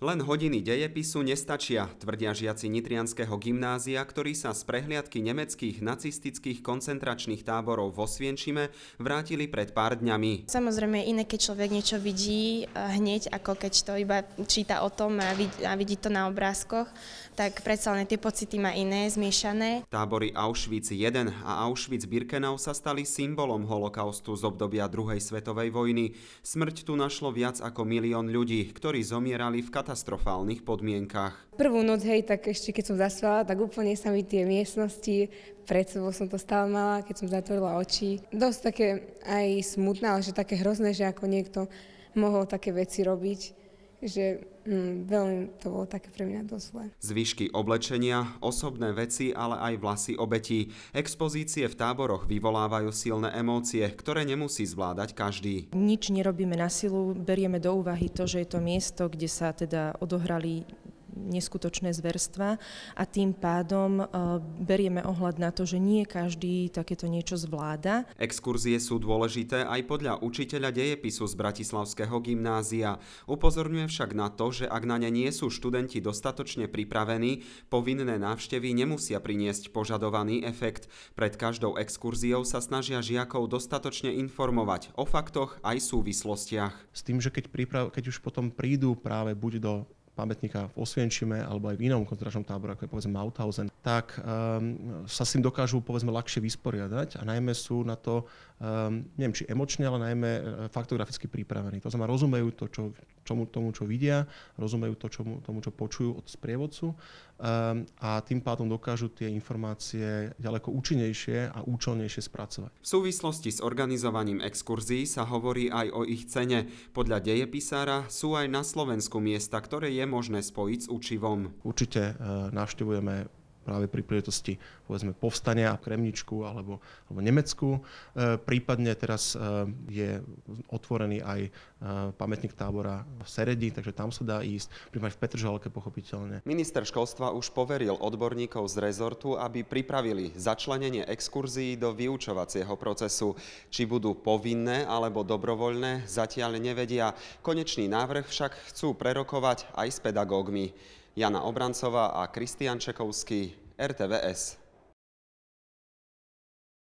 Len hodiny dejepisu nestačia, tvrdia žiaci Nitrianského gymnázia, ktorí sa z prehliadky nemeckých nacistických koncentračných táborov vo Svienčime vrátili pred pár dňami. Samozrejme iné, keď človek niečo vidí eh, hneď, ako keď to iba číta o tom a vidí, a vidí to na obrázkoch, tak predsa len tie pocity má iné, zmiešané. Tábory Auschwitz 1 a Auschwitz-Birkenau sa stali symbolom holokaustu z obdobia druhej svetovej vojny. Smrť tu našlo viac ako milión ľudí, ktorí zomierali v katastrofách katastrofálnych podmienkach. Prvú noc, hej, tak ešte keď som zaspala, tak úplne sa mi tie miestnosti, pred sebou som to stále mala, keď som zatvorila oči. Dosť také aj smutná, ale že také hrozné, že ako niekto mohol také veci robiť že mm, hm, veľmi to bolo také pre mňa dosť zle. Zvyšky oblečenia, osobné veci, ale aj vlasy obetí. Expozície v táboroch vyvolávajú silné emócie, ktoré nemusí zvládať každý. Nič nerobíme na silu, berieme do úvahy to, že je to miesto, kde sa teda odohrali neskutočné zverstva a tým pádom eh, berieme ohľad na to, že nie každý takéto niečo zvláda. Exkurzie sú dôležité aj podľa učiteľa dejepisu z Bratislavského gymnázia. Upozorňuje však na to, že ak na ne nie sú študenti dostatočne pripravení, povinné návštevy nemusia priniesť požadovaný efekt. Pred každou exkurziou sa snažia žiakov dostatočne informovať o faktoch aj súvislostiach. S tým, že keď, príprav, keď už potom prídu práve buď do pamätníka v Osvienčime alebo aj v inom koncentračnom tábore, ako je povedzme Mauthausen, tak um, sa s tým dokážu povedzme ľahšie vysporiadať a najmä sú na to, um, neviem či emočne, ale najmä e, faktograficky pripravení. To znamená, rozumejú to, čo, tomu, tomu, čo vidia, rozumejú to, čomu, tomu, čo počujú od sprievodcu um, a tým pádom dokážu tie informácie ďaleko účinnejšie a účelnejšie spracovať. V súvislosti s organizovaním exkurzí sa hovorí aj o ich cene. Podľa dejepisára sú aj na Slovensku miesta, ktoré je možné spojiť s učivom. Určite uh, navštevujeme práve pri príležitosti povedzme povstania v Kremničku alebo, alebo Nemecku. E, prípadne teraz e, je otvorený aj e, pamätník tábora v Seredi, takže tam sa dá ísť, prípadne v Petržalke pochopiteľne. Minister školstva už poveril odborníkov z rezortu, aby pripravili začlenenie exkurzií do vyučovacieho procesu. Či budú povinné alebo dobrovoľné, zatiaľ nevedia. Konečný návrh však chcú prerokovať aj s pedagógmi. Jana Obrancová a Kristian Čekovský, RTVS.